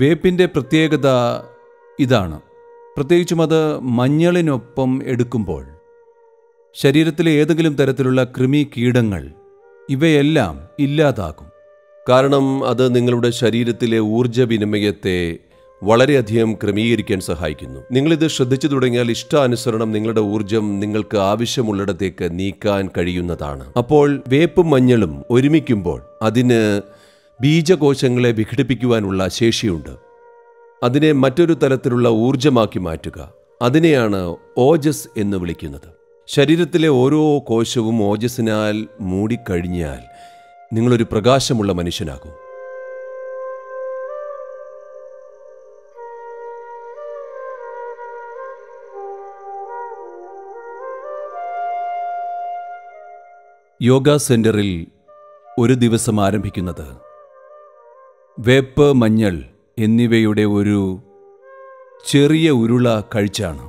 വേപ്പിൻ്റെ പ്രത്യേകത ഇതാണ് പ്രത്യേകിച്ചും അത് മഞ്ഞളിനൊപ്പം എടുക്കുമ്പോൾ ശരീരത്തിലെ ഏതെങ്കിലും തരത്തിലുള്ള കൃമി കീടങ്ങൾ ഇവയെല്ലാം ഇല്ലാതാകും കാരണം അത് നിങ്ങളുടെ ശരീരത്തിലെ ഊർജ വിനിമയത്തെ വളരെയധികം ക്രമീകരിക്കാൻ സഹായിക്കുന്നു നിങ്ങളിത് ശ്രദ്ധിച്ചു തുടങ്ങിയാൽ ഇഷ്ടാനുസരണം നിങ്ങളുടെ ഊർജം നിങ്ങൾക്ക് ആവശ്യമുള്ളിടത്തേക്ക് നീക്കാൻ കഴിയുന്നതാണ് അപ്പോൾ വേപ്പും മഞ്ഞളും ഒരുമിക്കുമ്പോൾ അതിന് ബീജകോശങ്ങളെ വിഘടിപ്പിക്കുവാനുള്ള ശേഷിയുണ്ട് അതിനെ മറ്റൊരു തരത്തിലുള്ള ഊർജമാക്കി മാറ്റുക അതിനെയാണ് ഓജസ് എന്ന് വിളിക്കുന്നത് ശരീരത്തിലെ ഓരോ കോശവും ഓജസ്സിനാൽ മൂടിക്കഴിഞ്ഞാൽ നിങ്ങളൊരു പ്രകാശമുള്ള മനുഷ്യനാകും യോഗ സെന്ററിൽ ഒരു ദിവസം ആരംഭിക്കുന്നത് വേപ്പ് മഞ്ഞൾ എന്നിവയുടെ ഒരു ചെറിയ ഉരുള കഴിച്ചാണ്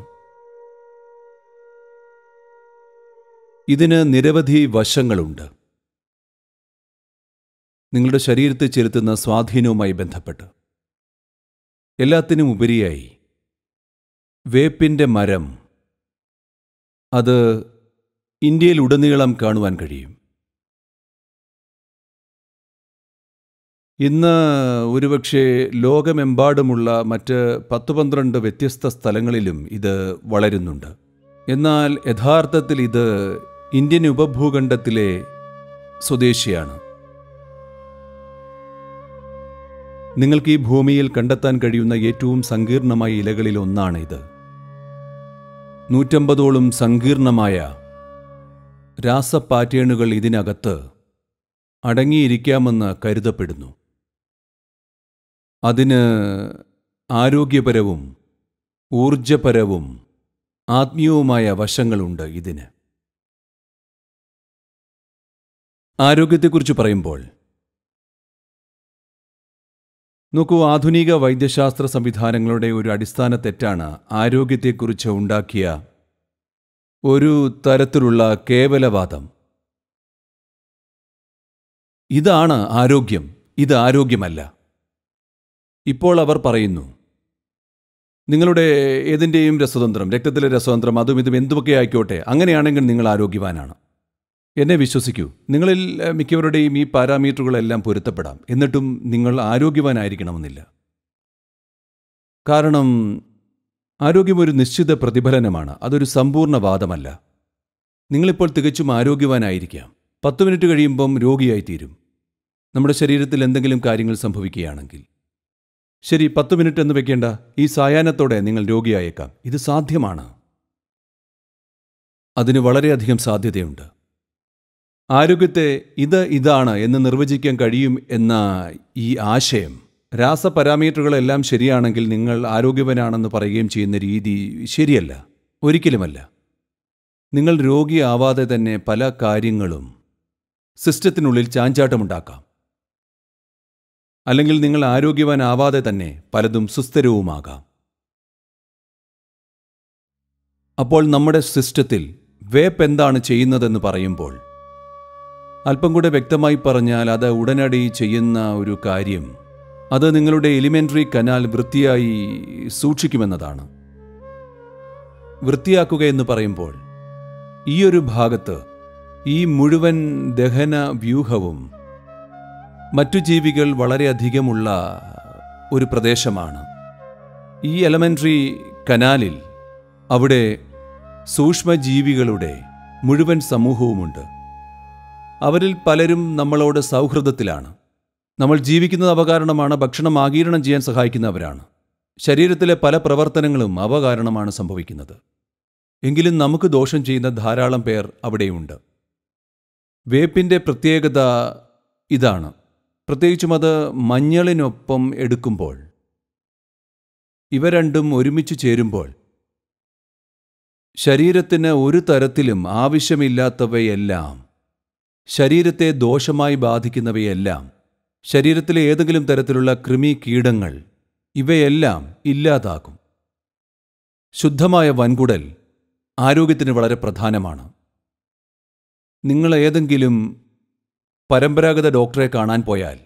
ഇതിന് നിരവധി വശങ്ങളുണ്ട് നിങ്ങളുടെ ശരീരത്തെ ചെലുത്തുന്ന സ്വാധീനവുമായി ബന്ധപ്പെട്ട് എല്ലാത്തിനും ഉപരിയായി വേപ്പിൻ്റെ മരം അത് ഇന്ത്യയിലുടനീളം കാണുവാൻ കഴിയും ഇന്ന് ഒരുപക്ഷെ ലോകമെമ്പാടുമുള്ള മറ്റ് പത്ത് പന്ത്രണ്ട് വ്യത്യസ്ത സ്ഥലങ്ങളിലും ഇത് വളരുന്നുണ്ട് എന്നാൽ യഥാർത്ഥത്തിൽ ഇത് ഇന്ത്യൻ ഉപഭൂഖണ്ഡത്തിലെ സ്വദേശിയാണ് നിങ്ങൾക്ക് ഈ ഭൂമിയിൽ കണ്ടെത്താൻ കഴിയുന്ന ഏറ്റവും സങ്കീർണമായ ഇലകളിൽ ഒന്നാണ് ഇത് നൂറ്റമ്പതോളം സങ്കീർണമായ രാസ പാറ്റേണുകൾ ഇതിനകത്ത് അടങ്ങിയിരിക്കാമെന്ന് കരുതപ്പെടുന്നു അതിന് ആരോഗ്യപരവും ഊർജ്ജപരവും ആത്മീയവുമായ വശങ്ങളുണ്ട് ഇതിന് ആരോഗ്യത്തെക്കുറിച്ച് പറയുമ്പോൾ നോക്കൂ ആധുനിക വൈദ്യശാസ്ത്ര സംവിധാനങ്ങളുടെ ഒരു അടിസ്ഥാന തെറ്റാണ് ആരോഗ്യത്തെക്കുറിച്ച് ഉണ്ടാക്കിയ ഒരു തരത്തിലുള്ള കേവലവാദം ഇതാണ് ആരോഗ്യം ഇത് ആരോഗ്യമല്ല ഇപ്പോൾ അവർ പറയുന്നു നിങ്ങളുടെ ഏതിൻ്റെയും രസതന്ത്രം രക്തത്തിലെ രസതന്ത്രം അതും ഇതും എന്തുമൊക്കെ ആയിക്കോട്ടെ അങ്ങനെയാണെങ്കിൽ നിങ്ങൾ ആരോഗ്യവാനാണ് എന്നെ വിശ്വസിക്കൂ നിങ്ങളിൽ മിക്കവരുടെയും ഈ പാരാമീറ്ററുകളെല്ലാം പൊരുത്തപ്പെടാം എന്നിട്ടും നിങ്ങൾ ആരോഗ്യവാനായിരിക്കണമെന്നില്ല കാരണം ആരോഗ്യം ഒരു നിശ്ചിത പ്രതിഫലനമാണ് അതൊരു സമ്പൂർണ്ണ വാദമല്ല നിങ്ങളിപ്പോൾ തികച്ചും ആരോഗ്യവാനായിരിക്കാം പത്ത് മിനിറ്റ് കഴിയുമ്പം രോഗിയായിത്തീരും നമ്മുടെ ശരീരത്തിൽ എന്തെങ്കിലും കാര്യങ്ങൾ സംഭവിക്കുകയാണെങ്കിൽ ശരി പത്ത് മിനിറ്റ് എന്ന് വെക്കേണ്ട ഈ സായാഹ്നത്തോടെ നിങ്ങൾ രോഗിയായേക്കാം ഇത് സാധ്യമാണ് അതിന് വളരെയധികം സാധ്യതയുണ്ട് ആരോഗ്യത്തെ ഇത് ഇതാണ് എന്ന് നിർവചിക്കാൻ കഴിയും എന്ന ഈ ആശയം രാസപാരാമീറ്ററുകളെല്ലാം ശരിയാണെങ്കിൽ നിങ്ങൾ ആരോഗ്യവനാണെന്ന് പറയുകയും ചെയ്യുന്ന രീതി ശരിയല്ല ഒരിക്കലുമല്ല നിങ്ങൾ രോഗിയാവാതെ തന്നെ പല കാര്യങ്ങളും സിസ്റ്റത്തിനുള്ളിൽ ചാഞ്ചാട്ടമുണ്ടാക്കാം അല്ലെങ്കിൽ നിങ്ങൾ ആരോഗ്യവാനാവാതെ തന്നെ പലതും സുസ്ഥിരവുമാകാം അപ്പോൾ നമ്മുടെ സിസ്റ്റത്തിൽ വേപ്പ് എന്താണ് ചെയ്യുന്നതെന്ന് പറയുമ്പോൾ അല്പം കൂടെ വ്യക്തമായി പറഞ്ഞാൽ അത് ഉടനടി ചെയ്യുന്ന ഒരു കാര്യം അത് നിങ്ങളുടെ എലിമെൻ്ററി കനാൽ വൃത്തിയായി സൂക്ഷിക്കുമെന്നതാണ് വൃത്തിയാക്കുക എന്ന് പറയുമ്പോൾ ഈ ഒരു ഭാഗത്ത് ഈ മുഴുവൻ ദഹന വ്യൂഹവും മറ്റു ജീവികൾ വളരെയധികമുള്ള ഒരു പ്രദേശമാണ് ഈ എലമെൻ്ററി കനാലിൽ അവിടെ സൂക്ഷ്മജീവികളുടെ മുഴുവൻ സമൂഹവുമുണ്ട് അവരിൽ പലരും നമ്മളോട് സൗഹൃദത്തിലാണ് നമ്മൾ ജീവിക്കുന്നത് അവ കാരണമാണ് ഭക്ഷണം ആകീരണം ചെയ്യാൻ സഹായിക്കുന്നവരാണ് ശരീരത്തിലെ പല പ്രവർത്തനങ്ങളും അവ കാരണമാണ് സംഭവിക്കുന്നത് എങ്കിലും നമുക്ക് ദോഷം ചെയ്യുന്ന ധാരാളം പേർ അവിടെയുണ്ട് വേപ്പിൻ്റെ പ്രത്യേകത ഇതാണ് പ്രത്യേകിച്ചും അത് മഞ്ഞളിനൊപ്പം എടുക്കുമ്പോൾ ഇവ രണ്ടും ഒരുമിച്ച് ചേരുമ്പോൾ ശരീരത്തിന് ഒരു തരത്തിലും ആവശ്യമില്ലാത്തവയെല്ലാം ശരീരത്തെ ദോഷമായി ബാധിക്കുന്നവയെല്ലാം ശരീരത്തിലെ ഏതെങ്കിലും തരത്തിലുള്ള കൃമി കീടങ്ങൾ ഇവയെല്ലാം ഇല്ലാതാകും ശുദ്ധമായ വൻകുടൽ ആരോഗ്യത്തിന് വളരെ പ്രധാനമാണ് നിങ്ങൾ ഏതെങ്കിലും പരമ്പരാഗത ഡോക്ടറെ കാണാൻ പോയാൽ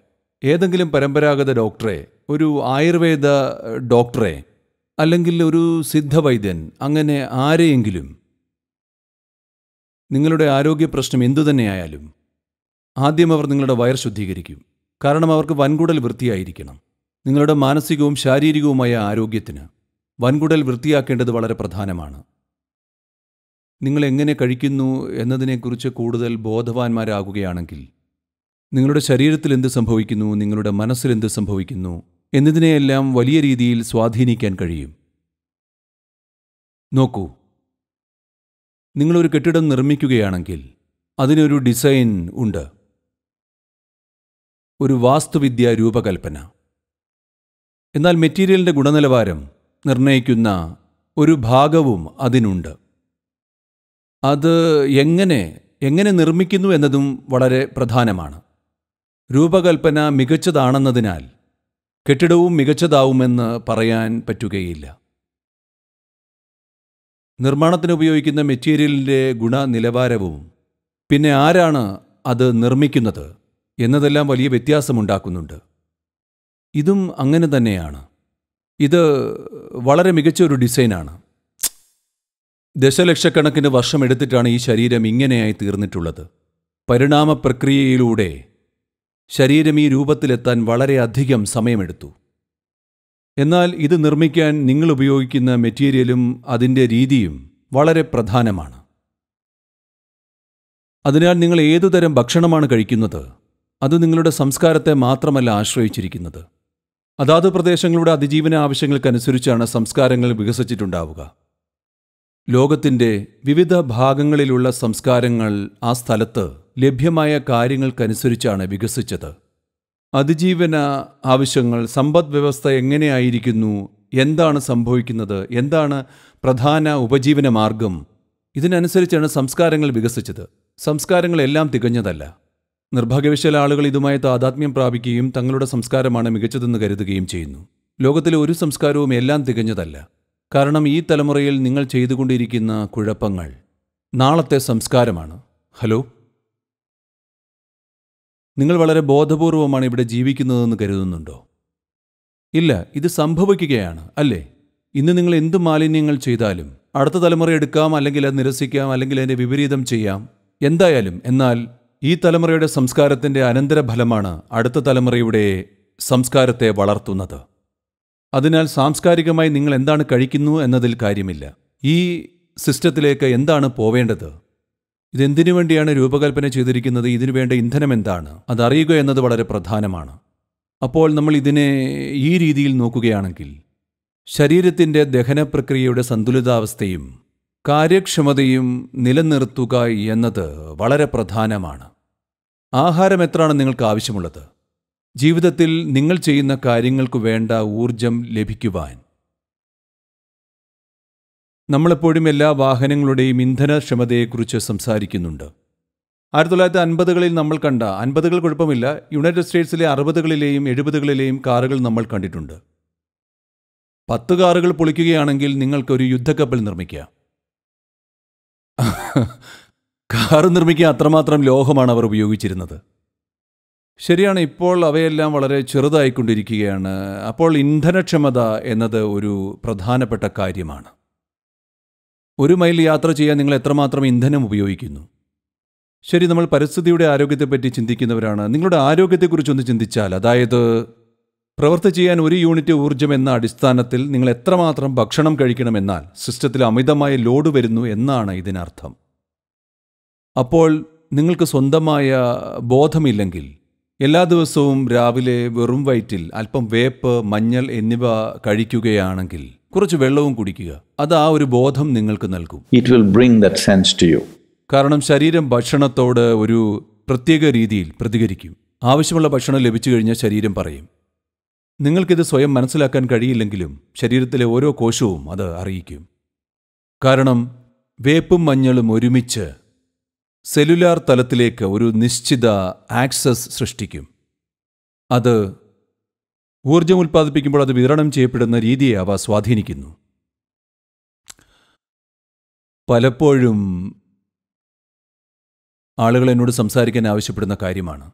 ഏതെങ്കിലും പരമ്പരാഗത ഡോക്ടറെ ഒരു ആയുർവേദ ഡോക്ടറെ അല്ലെങ്കിൽ ഒരു സിദ്ധവൈദ്യൻ അങ്ങനെ ആരെയെങ്കിലും നിങ്ങളുടെ ആരോഗ്യ പ്രശ്നം എന്തുതന്നെയായാലും ആദ്യം അവർ നിങ്ങളുടെ വയർ ശുദ്ധീകരിക്കും കാരണം അവർക്ക് വൻകുടൽ വൃത്തിയായിരിക്കണം നിങ്ങളുടെ മാനസികവും ശാരീരികവുമായ ആരോഗ്യത്തിന് വൻകുടൽ വൃത്തിയാക്കേണ്ടത് വളരെ പ്രധാനമാണ് നിങ്ങൾ എങ്ങനെ കഴിക്കുന്നു എന്നതിനെക്കുറിച്ച് കൂടുതൽ ബോധവാന്മാരാകുകയാണെങ്കിൽ നിങ്ങളുടെ ശരീരത്തിൽ എന്ത് സംഭവിക്കുന്നു നിങ്ങളുടെ മനസ്സിൽ എന്ത് സംഭവിക്കുന്നു എന്നതിനെയെല്ലാം വലിയ രീതിയിൽ സ്വാധീനിക്കാൻ കഴിയും നോക്കൂ നിങ്ങളൊരു കെട്ടിടം നിർമ്മിക്കുകയാണെങ്കിൽ അതിനൊരു ഡിസൈൻ ഉണ്ട് ഒരു വാസ്തുവിദ്യ രൂപകൽപ്പന എന്നാൽ മെറ്റീരിയലിൻ്റെ ഗുണനിലവാരം നിർണ്ണയിക്കുന്ന ഒരു ഭാഗവും അതിനുണ്ട് അത് എങ്ങനെ എങ്ങനെ നിർമ്മിക്കുന്നു എന്നതും വളരെ പ്രധാനമാണ് രൂപകൽപ്പന മികച്ചതാണെന്നതിനാൽ കെട്ടിടവും മികച്ചതാവുമെന്ന് പറയാൻ പറ്റുകയില്ല നിർമ്മാണത്തിന് ഉപയോഗിക്കുന്ന മെറ്റീരിയലിൻ്റെ ഗുണനിലവാരവും പിന്നെ ആരാണ് അത് നിർമ്മിക്കുന്നത് എന്നതെല്ലാം വലിയ വ്യത്യാസമുണ്ടാക്കുന്നുണ്ട് ഇതും അങ്ങനെ തന്നെയാണ് ഇത് വളരെ മികച്ച ഒരു ഡിസൈനാണ് ദശലക്ഷക്കണക്കിന് വർഷമെടുത്തിട്ടാണ് ഈ ശരീരം ഇങ്ങനെയായി തീർന്നിട്ടുള്ളത് പരിണാമ പ്രക്രിയയിലൂടെ ശരീരം ഈ രൂപത്തിലെത്താൻ വളരെയധികം സമയമെടുത്തു എന്നാൽ ഇത് നിർമ്മിക്കാൻ നിങ്ങൾ ഉപയോഗിക്കുന്ന മെറ്റീരിയലും അതിൻ്റെ രീതിയും വളരെ പ്രധാനമാണ് അതിനാൽ നിങ്ങൾ ഏതുതരം ഭക്ഷണമാണ് കഴിക്കുന്നത് അത് നിങ്ങളുടെ സംസ്കാരത്തെ മാത്രമല്ല ആശ്രയിച്ചിരിക്കുന്നത് അതാത് പ്രദേശങ്ങളുടെ അതിജീവന ആവശ്യങ്ങൾക്കനുസരിച്ചാണ് സംസ്കാരങ്ങൾ വികസിച്ചിട്ടുണ്ടാവുക ലോകത്തിൻ്റെ വിവിധ ഭാഗങ്ങളിലുള്ള സംസ്കാരങ്ങൾ ആ സ്ഥലത്ത് ലഭ്യമായ കാര്യങ്ങൾക്കനുസരിച്ചാണ് വികസിച്ചത് അതിജീവന ആവശ്യങ്ങൾ സമ്പദ് വ്യവസ്ഥ എങ്ങനെയായിരിക്കുന്നു എന്താണ് സംഭവിക്കുന്നത് എന്താണ് പ്രധാന ഉപജീവന മാർഗം ഇതിനനുസരിച്ചാണ് സംസ്കാരങ്ങൾ വികസിച്ചത് സംസ്കാരങ്ങളെല്ലാം തികഞ്ഞതല്ല നിർഭാഗ്യവശാല ആളുകൾ ഇതുമായി താതാത്മ്യം പ്രാപിക്കുകയും തങ്ങളുടെ സംസ്കാരമാണ് മികച്ചതെന്ന് കരുതുകയും ചെയ്യുന്നു ലോകത്തിലെ ഒരു സംസ്കാരവും എല്ലാം തികഞ്ഞതല്ല കാരണം ഈ തലമുറയിൽ നിങ്ങൾ ചെയ്തുകൊണ്ടിരിക്കുന്ന കുഴപ്പങ്ങൾ നാളത്തെ സംസ്കാരമാണ് ഹലോ നിങ്ങൾ വളരെ ബോധപൂർവമാണ് ഇവിടെ ജീവിക്കുന്നതെന്ന് കരുതുന്നുണ്ടോ ഇല്ല ഇത് സംഭവിക്കുകയാണ് അല്ലേ ഇന്ന് നിങ്ങൾ എന്ത് മാലിന്യങ്ങൾ ചെയ്താലും അടുത്ത തലമുറ എടുക്കാം അല്ലെങ്കിൽ അത് നിരസിക്കാം അല്ലെങ്കിൽ അതിൻ്റെ വിപരീതം ചെയ്യാം എന്തായാലും എന്നാൽ ഈ തലമുറയുടെ സംസ്കാരത്തിൻ്റെ അനന്തരഫലമാണ് അടുത്ത തലമുറയുടെ സംസ്കാരത്തെ വളർത്തുന്നത് അതിനാൽ സാംസ്കാരികമായി നിങ്ങൾ എന്താണ് കഴിക്കുന്നു എന്നതിൽ കാര്യമില്ല ഈ സിസ്റ്റത്തിലേക്ക് എന്താണ് പോവേണ്ടത് ഇതെന്തിനു വേണ്ടിയാണ് രൂപകൽപ്പന ചെയ്തിരിക്കുന്നത് ഇതിനു വേണ്ട ഇന്ധനം എന്താണ് അതറിയുക എന്നത് വളരെ പ്രധാനമാണ് അപ്പോൾ നമ്മൾ ഇതിനെ ഈ രീതിയിൽ നോക്കുകയാണെങ്കിൽ ശരീരത്തിൻ്റെ ദഹന പ്രക്രിയയുടെ സന്തുലിതാവസ്ഥയും കാര്യക്ഷമതയും നിലനിർത്തുക എന്നത് വളരെ പ്രധാനമാണ് ആഹാരം എത്രയാണ് നിങ്ങൾക്ക് ആവശ്യമുള്ളത് ജീവിതത്തിൽ നിങ്ങൾ ചെയ്യുന്ന കാര്യങ്ങൾക്ക് വേണ്ട ഊർജം ലഭിക്കുവാൻ നമ്മളെപ്പോഴും എല്ലാ വാഹനങ്ങളുടെയും ഇന്ധനക്ഷമതയെക്കുറിച്ച് സംസാരിക്കുന്നുണ്ട് ആയിരത്തി തൊള്ളായിരത്തി അൻപതുകളിൽ നമ്മൾ കണ്ട അൻപതുകൾ കുഴപ്പമില്ല യുണൈറ്റഡ് സ്റ്റേറ്റ്സിലെ അറുപതുകളിലെയും എഴുപതുകളിലെയും കാറുകൾ നമ്മൾ കണ്ടിട്ടുണ്ട് പത്ത് കാറുകൾ പൊളിക്കുകയാണെങ്കിൽ നിങ്ങൾക്കൊരു യുദ്ധക്കപ്പൽ നിർമ്മിക്കാം കാറ് നിർമ്മിക്കാൻ അത്രമാത്രം ലോഹമാണ് അവർ ഉപയോഗിച്ചിരുന്നത് ശരിയാണ് ഇപ്പോൾ അവയെല്ലാം വളരെ ചെറുതായിക്കൊണ്ടിരിക്കുകയാണ് അപ്പോൾ ഇന്ധനക്ഷമത എന്നത് ഒരു പ്രധാനപ്പെട്ട കാര്യമാണ് ഒരു മൈൽ യാത്ര ചെയ്യാൻ നിങ്ങൾ എത്രമാത്രം ഇന്ധനം ഉപയോഗിക്കുന്നു ശരി നമ്മൾ പരിസ്ഥിതിയുടെ ആരോഗ്യത്തെപ്പറ്റി ചിന്തിക്കുന്നവരാണ് നിങ്ങളുടെ ആരോഗ്യത്തെക്കുറിച്ചൊന്ന് ചിന്തിച്ചാൽ അതായത് പ്രവർത്തി ചെയ്യാൻ ഒരു യൂണിറ്റ് ഊർജ്ജം എന്ന അടിസ്ഥാനത്തിൽ നിങ്ങൾ എത്രമാത്രം ഭക്ഷണം കഴിക്കണമെന്നാൽ സിസ്റ്റത്തിൽ അമിതമായ ലോഡ് വരുന്നു എന്നാണ് ഇതിനർത്ഥം അപ്പോൾ നിങ്ങൾക്ക് സ്വന്തമായ ബോധമില്ലെങ്കിൽ എല്ലാ ദിവസവും രാവിലെ വെറും വയറ്റിൽ അല്പം വേപ്പ് മഞ്ഞൾ എന്നിവ കഴിക്കുകയാണെങ്കിൽ കുറച്ച് വെള്ളവും കുടിക്കുക അത് ആ ഒരു ബോധം നിങ്ങൾക്ക് നൽകും it will bring that sense to you കാരണം ശരീരം ഭക്ഷണത്തോട് ഒരു പ്രത്യേക രീതിയിൽ പ്രതികരിക്കും ആവശ്യമുള്ള ഭക്ഷണം ലഭിച്ചു കഴിഞ്ഞാൽ ശരീരം പറയും നിങ്ങൾക്കിത് സ്വയം മനസ്സിലാക്കാൻ കഴിയില്ലെങ്കിലും ശരീരത്തിലെ ഓരോ കോശവും അത് അറിയിക്കും കാരണം വേപ്പും മഞ്ഞളും ഒരുമിച്ച് സെല്ലുലാർ തലത്തിലേക്ക് ഒരു നിശ്ചിത ആക്സസ് സൃഷ്ടിക്കും അത് ഊർജം ഉൽപ്പാദിപ്പിക്കുമ്പോൾ അത് വിതരണം ചെയ്യപ്പെടുന്ന രീതിയെ അവ സ്വാധീനിക്കുന്നു പലപ്പോഴും ആളുകൾ എന്നോട് സംസാരിക്കാൻ ആവശ്യപ്പെടുന്ന കാര്യമാണ്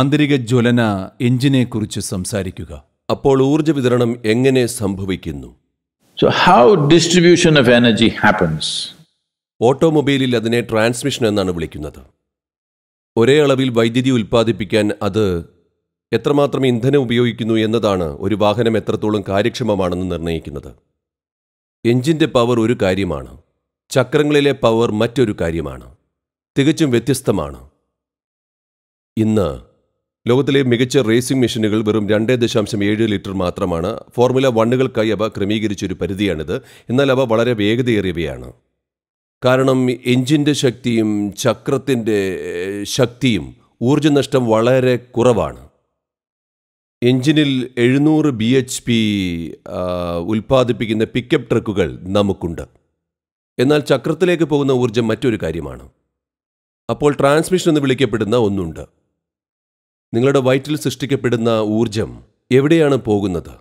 ആന്തരിക ജ്വലന എഞ്ചിനെക്കുറിച്ച് സംസാരിക്കുക അപ്പോൾ ഊർജ്ജ വിതരണം എങ്ങനെ സംഭവിക്കുന്നു so how distribution of energy happens ഓട്ടോമൊബൈലിൽ അതിനെ ട്രാൻസ്മിഷൻ എന്നാണ് വിളിക്കുന്നത് ഒരേ അളവിൽ വൈദ്യുതി ഉൽപ്പാദിപ്പിക്കാൻ അത് എത്രമാത്രം ഇന്ധനം ഉപയോഗിക്കുന്നു എന്നതാണ് ഒരു വാഹനം എത്രത്തോളം കാര്യക്ഷമമാണെന്ന് നിർണ്ണയിക്കുന്നത് എഞ്ചിൻ്റെ പവർ ഒരു കാര്യമാണ് ചക്രങ്ങളിലെ പവർ മറ്റൊരു കാര്യമാണ് തികച്ചും വ്യത്യസ്തമാണ് ഇന്ന് ലോകത്തിലെ മികച്ച റേസിംഗ് മെഷീനുകൾ വെറും രണ്ടേ ദശാംശം ഏഴ് ലിറ്റർ മാത്രമാണ് ഫോർമുല വണ്ണുകൾക്കായി അവ ക്രമീകരിച്ചൊരു പരിധിയാണിത് എന്നാൽ അവ വളരെ വേഗതയേറിയവയാണ് കാരണം എഞ്ചിൻ്റെ ശക്തിയും ചക്രത്തിൻ്റെ ശക്തിയും ഊർജ്ജനഷ്ടം വളരെ കുറവാണ് എഞ്ചിനിൽ എഴുന്നൂറ് ബി എച്ച് പി ഉൽപ്പാദിപ്പിക്കുന്ന പിക്കപ്പ് ട്രക്കുകൾ നമുക്കുണ്ട് എന്നാൽ ചക്രത്തിലേക്ക് പോകുന്ന ഊർജ്ജം മറ്റൊരു കാര്യമാണ് അപ്പോൾ ട്രാൻസ്മിഷൻ എന്ന് വിളിക്കപ്പെടുന്ന ഒന്നുണ്ട് നിങ്ങളുടെ വയറ്റിൽ സൃഷ്ടിക്കപ്പെടുന്ന ഊർജം എവിടെയാണ് പോകുന്നത്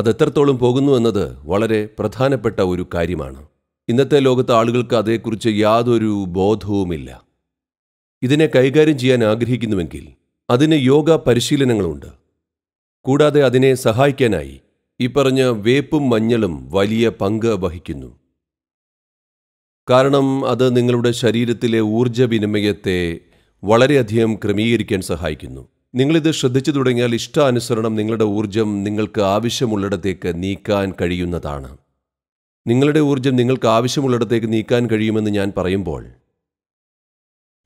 അത് എത്രത്തോളം പോകുന്നു എന്നത് വളരെ പ്രധാനപ്പെട്ട ഒരു കാര്യമാണ് ഇന്നത്തെ ലോകത്ത് ആളുകൾക്ക് അതേക്കുറിച്ച് യാതൊരു ബോധവുമില്ല ഇതിനെ കൈകാര്യം ചെയ്യാൻ ആഗ്രഹിക്കുന്നുവെങ്കിൽ അതിന് യോഗ പരിശീലനങ്ങളുണ്ട് കൂടാതെ അതിനെ സഹായിക്കാനായി ഈ പറഞ്ഞ വേപ്പും മഞ്ഞളും വലിയ പങ്ക് വഹിക്കുന്നു കാരണം അത് നിങ്ങളുടെ ശരീരത്തിലെ ഊർജ്ജ വിനിമയത്തെ വളരെയധികം ക്രമീകരിക്കാൻ സഹായിക്കുന്നു നിങ്ങളിത് ശ്രദ്ധിച്ചു തുടങ്ങിയാൽ ഇഷ്ടാനുസരണം നിങ്ങളുടെ ഊർജം നിങ്ങൾക്ക് ആവശ്യമുള്ളിടത്തേക്ക് നീക്കാൻ കഴിയുന്നതാണ് നിങ്ങളുടെ ഊർജം നിങ്ങൾക്ക് ആവശ്യമുള്ളിടത്തേക്ക് നീക്കാൻ കഴിയുമെന്ന് ഞാൻ പറയുമ്പോൾ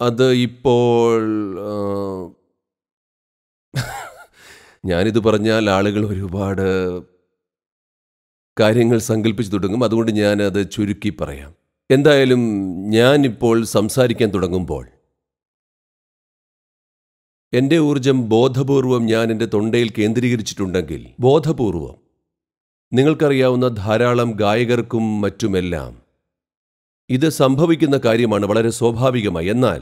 അത് ഇപ്പോൾ ഞാനിത് പറഞ്ഞാൽ ആളുകൾ ഒരുപാട് കാര്യങ്ങൾ സങ്കല്പിച്ചു തുടങ്ങും അതുകൊണ്ട് ഞാൻ അത് ചുരുക്കി പറയാം എന്തായാലും ഞാനിപ്പോൾ സംസാരിക്കാൻ തുടങ്ങുമ്പോൾ എൻ്റെ ഊർജം ബോധപൂർവം ഞാൻ എൻ്റെ തൊണ്ടയിൽ കേന്ദ്രീകരിച്ചിട്ടുണ്ടെങ്കിൽ ബോധപൂർവം നിങ്ങൾക്കറിയാവുന്ന ധാരാളം ഗായകർക്കും മറ്റുമെല്ലാം ഇത് സംഭവിക്കുന്ന കാര്യമാണ് വളരെ സ്വാഭാവികമായി എന്നാൽ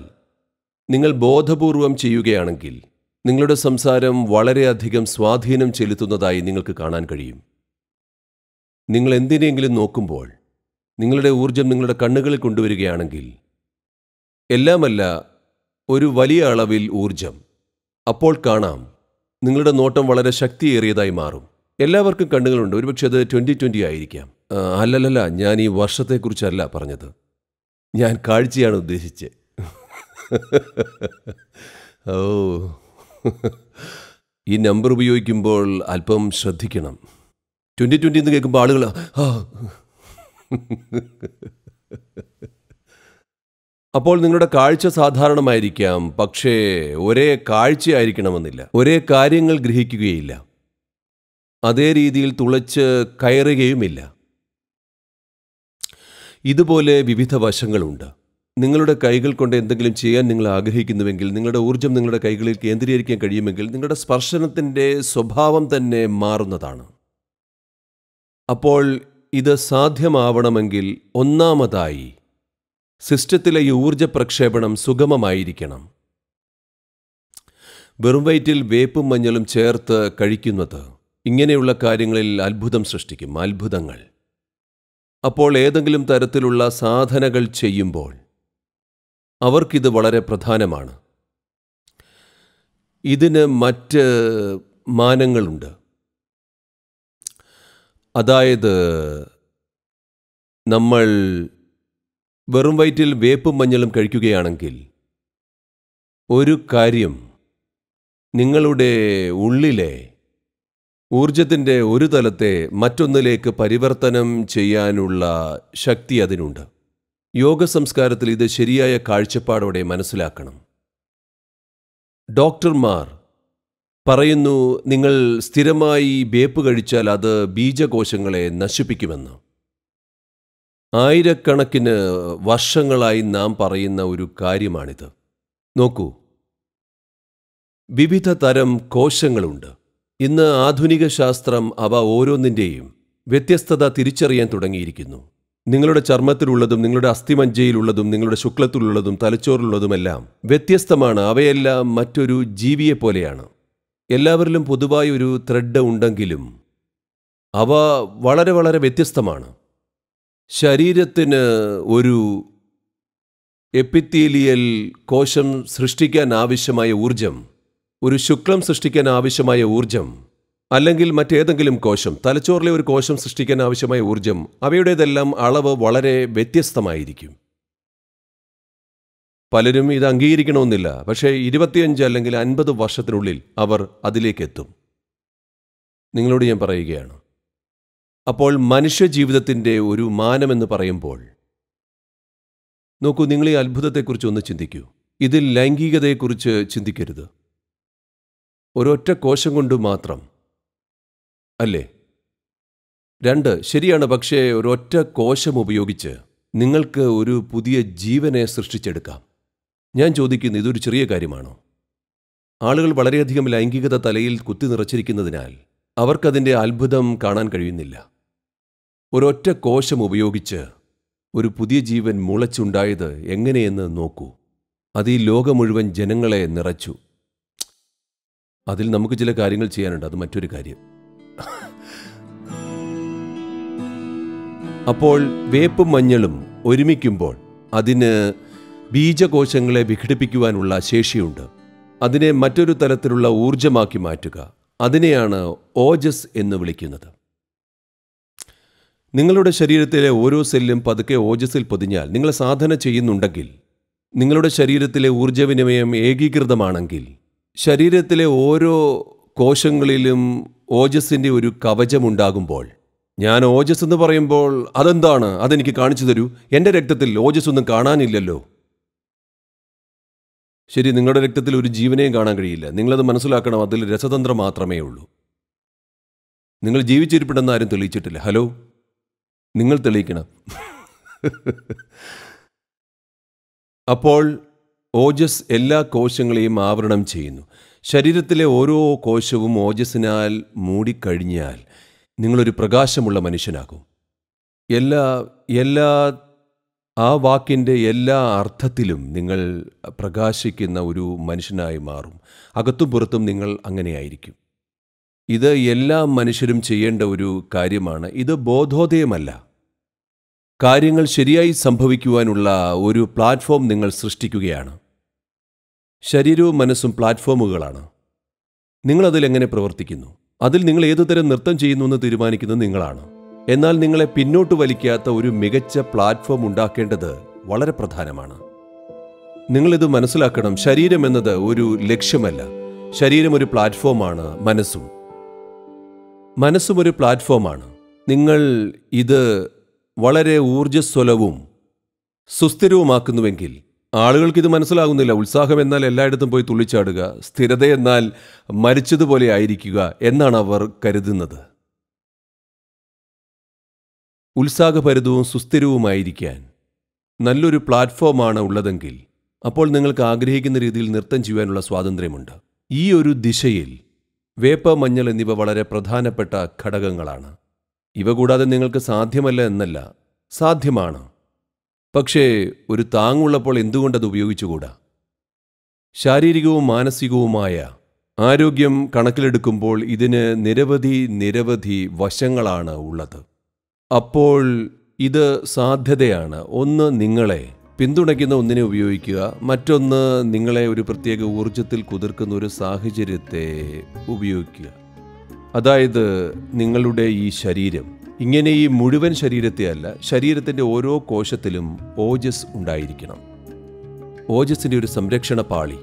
നിങ്ങൾ ബോധപൂർവം ചെയ്യുകയാണെങ്കിൽ നിങ്ങളുടെ സംസാരം വളരെയധികം സ്വാധീനം ചെലുത്തുന്നതായി നിങ്ങൾക്ക് കാണാൻ കഴിയും നിങ്ങൾ എന്തിനെങ്കിലും നോക്കുമ്പോൾ നിങ്ങളുടെ ഊർജം നിങ്ങളുടെ കണ്ണുകളിൽ കൊണ്ടുവരികയാണെങ്കിൽ എല്ലാമല്ല ഒരു വലിയ അളവിൽ ഊർജം അപ്പോൾ കാണാം നിങ്ങളുടെ നോട്ടം വളരെ ശക്തിയേറിയതായി മാറും എല്ലാവർക്കും കണ്ണുകളുണ്ട് ഒരുപക്ഷെ അത് ട്വൻ്റി ട്വൻ്റി ആയിരിക്കാം അല്ലല്ലല്ല ഞാൻ ഈ വർഷത്തെക്കുറിച്ചല്ല പറഞ്ഞത് ഞാൻ കാഴ്ചയാണ് ഉദ്ദേശിച്ചത് ഓ ഈ നമ്പർ ഉപയോഗിക്കുമ്പോൾ അല്പം ശ്രദ്ധിക്കണം ട്വൻ്റി ട്വൻ്റി എന്ന് കേൾക്കുമ്പോൾ ആളുകൾ അപ്പോൾ നിങ്ങളുടെ കാഴ്ച സാധാരണമായിരിക്കാം പക്ഷേ ഒരേ കാഴ്ചയായിരിക്കണമെന്നില്ല ഒരേ കാര്യങ്ങൾ ഗ്രഹിക്കുകയില്ല അതേ രീതിയിൽ തുളച്ച് കയറുകയുമില്ല ഇതുപോലെ വിവിധ വശങ്ങളുണ്ട് നിങ്ങളുടെ കൈകൾ കൊണ്ട് എന്തെങ്കിലും ചെയ്യാൻ നിങ്ങൾ ആഗ്രഹിക്കുന്നുവെങ്കിൽ നിങ്ങളുടെ ഊർജ്ജം നിങ്ങളുടെ കൈകളിൽ കേന്ദ്രീകരിക്കാൻ കഴിയുമെങ്കിൽ നിങ്ങളുടെ സ്പർശനത്തിൻ്റെ സ്വഭാവം തന്നെ മാറുന്നതാണ് അപ്പോൾ ഇത് സാധ്യമാവണമെങ്കിൽ ഒന്നാമതായി സിസ്റ്റത്തിലെ ഈ ഊർജ പ്രക്ഷേപണം സുഗമമായിരിക്കണം വെറും വയറ്റിൽ വേപ്പും മഞ്ഞളും ചേർത്ത് കഴിക്കുന്നത് ഇങ്ങനെയുള്ള കാര്യങ്ങളിൽ അത്ഭുതം സൃഷ്ടിക്കും അത്ഭുതങ്ങൾ അപ്പോൾ ഏതെങ്കിലും തരത്തിലുള്ള സാധനകൾ ചെയ്യുമ്പോൾ അവർക്കിത് വളരെ പ്രധാനമാണ് ഇതിന് മറ്റ് മാനങ്ങളുണ്ട് അതായത് നമ്മൾ വെറും വയറ്റിൽ വേപ്പും മഞ്ഞളും കഴിക്കുകയാണെങ്കിൽ ഒരു കാര്യം നിങ്ങളുടെ ഉള്ളിലെ ഊർജത്തിൻ്റെ ഒരു തലത്തെ മറ്റൊന്നിലേക്ക് പരിവർത്തനം ചെയ്യാനുള്ള ശക്തി അതിനുണ്ട് യോഗ സംസ്കാരത്തിൽ ഇത് ശരിയായ കാഴ്ചപ്പാടോടെ മനസ്സിലാക്കണം ഡോക്ടർമാർ പറയുന്നു നിങ്ങൾ സ്ഥിരമായി വേപ്പ് കഴിച്ചാൽ അത് ബീജകോശങ്ങളെ നശിപ്പിക്കുമെന്ന് ആയിരക്കണക്കിന് വർഷങ്ങളായി നാം പറയുന്ന ഒരു കാര്യമാണിത് നോക്കൂ വിവിധ തരം കോശങ്ങളുണ്ട് ഇന്ന് ആധുനിക ശാസ്ത്രം അവ ഓരോന്നിൻ്റെയും വ്യത്യസ്തത തിരിച്ചറിയാൻ തുടങ്ങിയിരിക്കുന്നു നിങ്ങളുടെ ചർമ്മത്തിലുള്ളതും നിങ്ങളുടെ അസ്ഥിമജ്ജയിലുള്ളതും നിങ്ങളുടെ ശുക്ലത്തിലുള്ളതും തലച്ചോറിലുള്ളതുമെല്ലാം വ്യത്യസ്തമാണ് അവയെല്ലാം മറ്റൊരു ജീവിയെ പോലെയാണ് എല്ലാവരിലും പൊതുവായ ഒരു ത്രെഡ് ഉണ്ടെങ്കിലും അവ വളരെ വളരെ വ്യത്യസ്തമാണ് ശരീരത്തിന് ഒരു എപ്പിത്തീലിയൽ കോശം സൃഷ്ടിക്കാൻ ആവശ്യമായ ഊർജം ഒരു ശുക്ലം സൃഷ്ടിക്കാൻ ആവശ്യമായ ഊർജം അല്ലെങ്കിൽ മറ്റേതെങ്കിലും കോശം തലച്ചോറിലെ ഒരു കോശം സൃഷ്ടിക്കാൻ ആവശ്യമായ ഊർജം അവയുടേതെല്ലാം അളവ് വളരെ വ്യത്യസ്തമായിരിക്കും പലരും ഇത് അംഗീകരിക്കണമെന്നില്ല പക്ഷേ ഇരുപത്തിയഞ്ച് അല്ലെങ്കിൽ അൻപത് വർഷത്തിനുള്ളിൽ അവർ അതിലേക്കെത്തും നിങ്ങളോട് ഞാൻ പറയുകയാണ് അപ്പോൾ മനുഷ്യ ജീവിതത്തിൻ്റെ ഒരു മാനമെന്ന് പറയുമ്പോൾ നോക്കൂ നിങ്ങൾ ഈ അത്ഭുതത്തെക്കുറിച്ച് ഒന്ന് ചിന്തിക്കൂ ഇതിൽ ലൈംഗികതയെക്കുറിച്ച് ചിന്തിക്കരുത് ഒരൊറ്റ കോശം കൊണ്ട് മാത്രം അല്ലേ രണ്ട് ശരിയാണ് പക്ഷേ ഒരൊറ്റ കോശം ഉപയോഗിച്ച് നിങ്ങൾക്ക് ഒരു പുതിയ ജീവനെ സൃഷ്ടിച്ചെടുക്കാം ഞാൻ ചോദിക്കുന്നു ഇതൊരു ചെറിയ കാര്യമാണോ ആളുകൾ വളരെയധികം ലൈംഗികത തലയിൽ കുത്തി നിറച്ചിരിക്കുന്നതിനാൽ അവർക്കതിൻ്റെ അത്ഭുതം കാണാൻ കഴിയുന്നില്ല ഒരൊറ്റ കോശം ഉപയോഗിച്ച് ഒരു പുതിയ ജീവൻ മുളച്ചുണ്ടായത് എങ്ങനെയെന്ന് നോക്കൂ അത് ഈ ലോകം മുഴുവൻ ജനങ്ങളെ നിറച്ചു അതിൽ നമുക്ക് ചില കാര്യങ്ങൾ ചെയ്യാനുണ്ട് അത് മറ്റൊരു കാര്യം അപ്പോൾ വേപ്പും മഞ്ഞളും ഒരുമിക്കുമ്പോൾ അതിന് ബീജകോശങ്ങളെ വിഘടിപ്പിക്കുവാനുള്ള ശേഷിയുണ്ട് അതിനെ മറ്റൊരു തരത്തിലുള്ള ഊർജമാക്കി മാറ്റുക അതിനെയാണ് ഓജസ് എന്ന് വിളിക്കുന്നത് നിങ്ങളുടെ ശരീരത്തിലെ ഓരോ സെല്ലും പതുക്കെ ഓജസ്സിൽ പൊതിഞ്ഞാൽ നിങ്ങൾ സാധന ചെയ്യുന്നുണ്ടെങ്കിൽ നിങ്ങളുടെ ശരീരത്തിലെ ഊർജ്ജവിനിമയം ഏകീകൃതമാണെങ്കിൽ ശരീരത്തിലെ ഓരോ കോശങ്ങളിലും ഓജസ്സിൻ്റെ ഒരു കവചമുണ്ടാകുമ്പോൾ ഞാൻ ഓജസ് എന്ന് പറയുമ്പോൾ അതെന്താണ് അതെനിക്ക് കാണിച്ചു തരൂ എൻ്റെ രക്തത്തിൽ ഓജസ് ഒന്നും കാണാനില്ലല്ലോ ശരി നിങ്ങളുടെ രക്തത്തിൽ ഒരു ജീവനെയും കാണാൻ കഴിയില്ല നിങ്ങളത് മനസ്സിലാക്കണം അതിൽ രസതന്ത്രം മാത്രമേ ഉള്ളൂ നിങ്ങൾ ജീവിച്ചിരിപ്പിടെന്ന് ആരും തെളിയിച്ചിട്ടില്ല ഹലോ നിങ്ങൾ തെളിയിക്കണം അപ്പോൾ ഓജസ് എല്ലാ കോശങ്ങളെയും ആവരണം ചെയ്യുന്നു ശരീരത്തിലെ ഓരോ കോശവും ഓജസ്സിനാൽ മൂടിക്കഴിഞ്ഞാൽ നിങ്ങളൊരു പ്രകാശമുള്ള മനുഷ്യനാകും എല്ലാ എല്ലാ ആ വാക്കിൻ്റെ എല്ലാ അർത്ഥത്തിലും നിങ്ങൾ പ്രകാശിക്കുന്ന ഒരു മനുഷ്യനായി മാറും അകത്തും പുറത്തും നിങ്ങൾ അങ്ങനെയായിരിക്കും ഇത് എല്ലാ മനുഷ്യരും ചെയ്യേണ്ട ഒരു കാര്യമാണ് ഇത് ബോധോദയമല്ല കാര്യങ്ങൾ ശരിയായി സംഭവിക്കുവാനുള്ള ഒരു പ്ലാറ്റ്ഫോം നിങ്ങൾ സൃഷ്ടിക്കുകയാണ് ശരീരവും മനസ്സും പ്ലാറ്റ്ഫോമുകളാണ് അതിൽ എങ്ങനെ പ്രവർത്തിക്കുന്നു അതിൽ നിങ്ങൾ ഏതുതരം നൃത്തം ചെയ്യുന്നു എന്ന് തീരുമാനിക്കുന്നത് നിങ്ങളാണ് എന്നാൽ നിങ്ങളെ പിന്നോട്ട് വലിക്കാത്ത ഒരു മികച്ച പ്ലാറ്റ്ഫോം ഉണ്ടാക്കേണ്ടത് വളരെ പ്രധാനമാണ് നിങ്ങളിത് മനസ്സിലാക്കണം ശരീരം എന്നത് ഒരു ലക്ഷ്യമല്ല ശരീരം ഒരു പ്ലാറ്റ്ഫോമാണ് മനസ്സും മനസ്സും ഒരു പ്ലാറ്റ്ഫോമാണ് നിങ്ങൾ ഇത് വളരെ ഊർജ്ജസ്വലവും സുസ്ഥിരവുമാക്കുന്നുവെങ്കിൽ ആളുകൾക്കിത് മനസ്സിലാകുന്നില്ല ഉത്സാഹം എന്നാൽ എല്ലായിടത്തും പോയി തുള്ളിച്ചാടുക സ്ഥിരത എന്നാൽ മരിച്ചതുപോലെ ആയിരിക്കുക എന്നാണ് അവർ കരുതുന്നത് ഉത്സാഹഭരിതവും സുസ്ഥിരവുമായിരിക്കാൻ നല്ലൊരു പ്ലാറ്റ്ഫോമാണ് ഉള്ളതെങ്കിൽ അപ്പോൾ നിങ്ങൾക്ക് ആഗ്രഹിക്കുന്ന രീതിയിൽ നൃത്തം ചെയ്യാനുള്ള സ്വാതന്ത്ര്യമുണ്ട് ഈ ഒരു ദിശയിൽ വേപ്പ മഞ്ഞൾ എന്നിവ വളരെ പ്രധാനപ്പെട്ട ഘടകങ്ങളാണ് ഇവ കൂടാതെ നിങ്ങൾക്ക് സാധ്യമല്ല എന്നല്ല സാധ്യമാണ് പക്ഷേ ഒരു താങ്ങുള്ളപ്പോൾ എന്തുകൊണ്ടത് ഉപയോഗിച്ചുകൂടാ ശാരീരികവും മാനസികവുമായ ആരോഗ്യം കണക്കിലെടുക്കുമ്പോൾ ഇതിന് നിരവധി നിരവധി വശങ്ങളാണ് ഉള്ളത് അപ്പോൾ ഇത് സാധ്യതയാണ് ഒന്ന് നിങ്ങളെ പിന്തുണയ്ക്കുന്ന ഒന്നിനെ ഉപയോഗിക്കുക മറ്റൊന്ന് നിങ്ങളെ ഒരു പ്രത്യേക ഊർജത്തിൽ കുതിർക്കുന്ന ഒരു സാഹചര്യത്തെ ഉപയോഗിക്കുക അതായത് നിങ്ങളുടെ ഈ ശരീരം ഇങ്ങനെ ഈ മുഴുവൻ ശരീരത്തെ അല്ല ശരീരത്തിൻ്റെ ഓരോ കോശത്തിലും ഓജസ് ഉണ്ടായിരിക്കണം ഓജസ്സിൻ്റെ ഒരു സംരക്ഷണ പാളി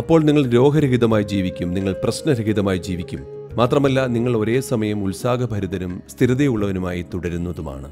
അപ്പോൾ നിങ്ങൾ രോഗരഹിതമായി ജീവിക്കും നിങ്ങൾ പ്രശ്നരഹിതമായി ജീവിക്കും മാത്രമല്ല നിങ്ങൾ ഒരേ സമയം ഉത്സാഹഭരിതനും സ്ഥിരതയുള്ളവനുമായി തുടരുന്നതുമാണ്